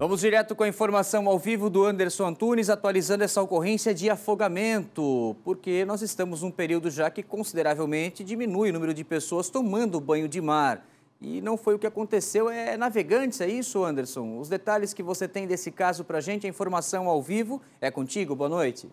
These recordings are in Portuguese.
Vamos direto com a informação ao vivo do Anderson Antunes, atualizando essa ocorrência de afogamento, porque nós estamos num período já que consideravelmente diminui o número de pessoas tomando banho de mar. E não foi o que aconteceu, é navegantes, é isso, Anderson? Os detalhes que você tem desse caso para a gente, a informação ao vivo é contigo, boa noite.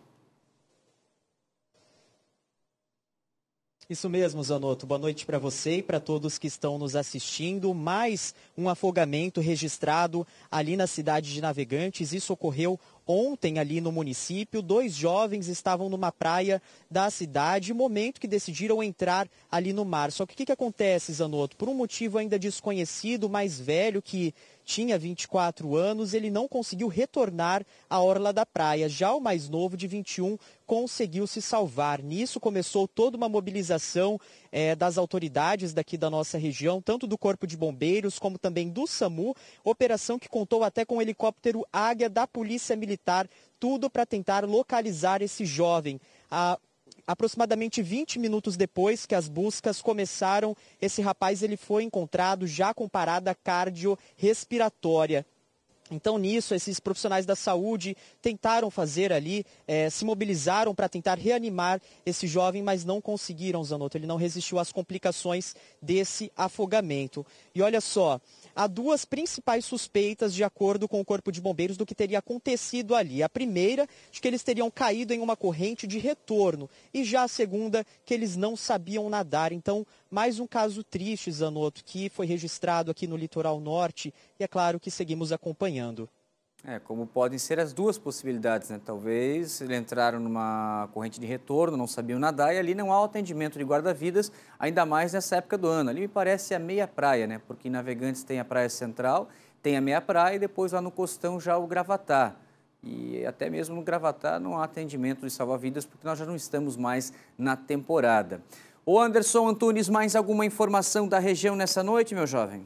Isso mesmo, Zanotto. Boa noite para você e para todos que estão nos assistindo. Mais um afogamento registrado ali na cidade de Navegantes. Isso ocorreu Ontem, ali no município, dois jovens estavam numa praia da cidade, momento que decidiram entrar ali no mar. Só que o que, que acontece, Zanotto? Por um motivo ainda desconhecido, mais velho, que tinha 24 anos, ele não conseguiu retornar à orla da praia. Já o mais novo, de 21, conseguiu se salvar. Nisso começou toda uma mobilização é, das autoridades daqui da nossa região, tanto do Corpo de Bombeiros como também do SAMU, operação que contou até com o helicóptero Águia da Polícia Militar militar, tudo para tentar localizar esse jovem. A aproximadamente 20 minutos depois que as buscas começaram, esse rapaz ele foi encontrado já com parada cardiorrespiratória. Então, nisso, esses profissionais da saúde tentaram fazer ali, é, se mobilizaram para tentar reanimar esse jovem, mas não conseguiram, Zanotto. Ele não resistiu às complicações desse afogamento. E olha só, há duas principais suspeitas, de acordo com o Corpo de Bombeiros, do que teria acontecido ali. A primeira, de que eles teriam caído em uma corrente de retorno. E já a segunda, que eles não sabiam nadar. Então, mais um caso triste, Zanotto, que foi registrado aqui no litoral norte. E é claro que seguimos acompanhando. É, como podem ser as duas possibilidades, né? Talvez eles entraram numa corrente de retorno, não sabiam nadar e ali não há o atendimento de guarda-vidas, ainda mais nessa época do ano. Ali me parece a meia praia, né? Porque em Navegantes tem a praia central, tem a meia praia e depois lá no Costão já o Gravatá. E até mesmo no Gravatá não há atendimento de salva-vidas porque nós já não estamos mais na temporada. O Anderson Antunes, mais alguma informação da região nessa noite, meu jovem?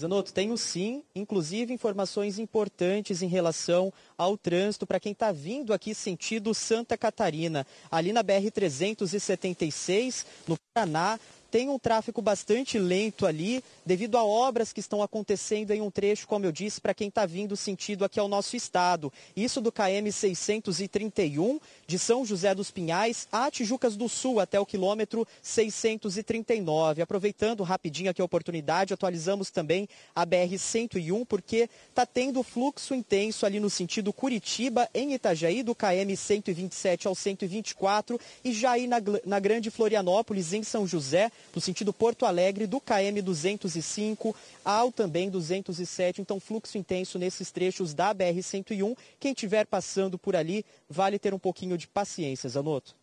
Zanotto, tenho sim, inclusive informações importantes em relação ao trânsito para quem está vindo aqui sentido Santa Catarina. Ali na BR-376, no Paraná, tem um tráfego bastante lento ali, devido a obras que estão acontecendo em um trecho, como eu disse, para quem está vindo sentido aqui ao nosso estado. Isso do KM 631, de São José dos Pinhais a Tijucas do Sul, até o quilômetro 639. Aproveitando rapidinho aqui a oportunidade, atualizamos também a BR 101, porque está tendo fluxo intenso ali no sentido Curitiba, em Itajaí, do KM 127 ao 124, e já aí na, na Grande Florianópolis, em São José, no sentido Porto Alegre, do KM 205 ao também 207. Então, fluxo intenso nesses trechos da BR 101. Quem estiver passando por ali, vale ter um pouquinho de paciência, Zanotto.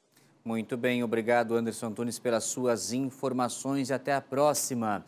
Muito bem, obrigado Anderson Antunes pelas suas informações e até a próxima.